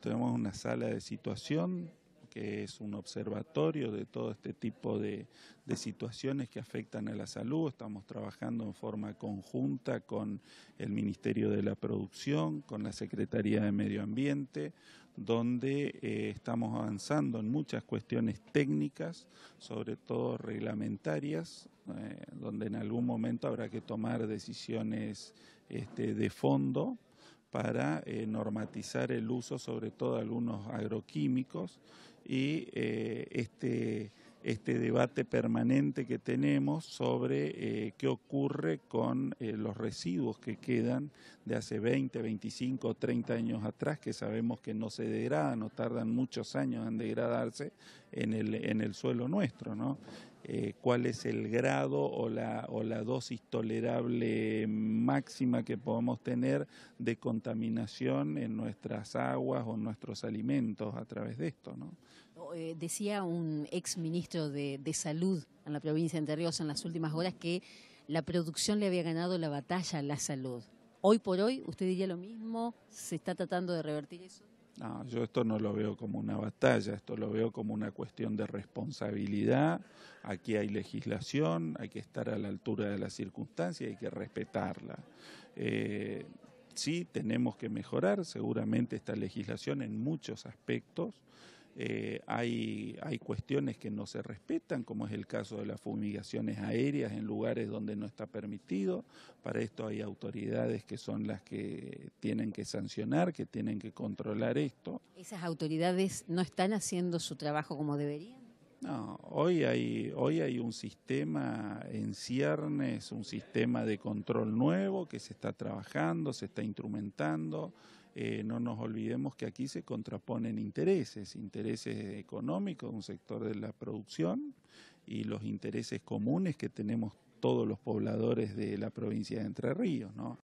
Tenemos una sala de situación que es un observatorio de todo este tipo de, situaciones que afectan a la salud. Estamos trabajando en forma conjunta con el Ministerio de la Producción, con la Secretaría de Medio Ambiente, donde eh, estamos avanzando en muchas cuestiones técnicas, sobre todo reglamentarias, eh, donde en algún momento habrá que tomar decisiones este, de fondo para eh, normatizar el uso, sobre todo algunos agroquímicos, y eh, este, este debate permanente que tenemos sobre eh, qué ocurre con los residuos que quedan de hace 20, 25, 30 años atrás, que sabemos que no se degradan o tardan muchos años en degradarse en el, en el suelo nuestro. ¿no? Eh, cuál es el grado o la, o la dosis tolerable máxima que podemos tener de contaminación en nuestras aguas o en nuestros alimentos a través de esto. Eh, decía un ex ministro de, de, Salud en la provincia de Entre Ríos en las últimas horas que la producción le había ganado la batalla a la salud. Hoy por hoy, ¿usted diría lo mismo? ¿Se está tratando de revertir eso? No, yo esto no lo veo como una batalla, esto lo veo como una cuestión de responsabilidad. Aquí hay legislación, hay que estar a la altura de las circunstancias, hay que respetarla. Eh, sí, tenemos que mejorar seguramente esta legislación en muchos aspectos. Eh, hay, hay cuestiones que no se respetan, como es el caso de las fumigaciones aéreas en lugares donde no está permitido. Para esto hay autoridades que son las que tienen que sancionar, que tienen que controlar esto. ¿Esas autoridades no están haciendo su trabajo como deberían? No, hoy hay, hoy hay un sistema en ciernes, un sistema de control nuevo que se está trabajando, se está instrumentando. Eh, no nos olvidemos que aquí se contraponen intereses, intereses económicos de un sector de la producción y los intereses comunes que tenemos todos los pobladores de la provincia de Entre Ríos. ¿no?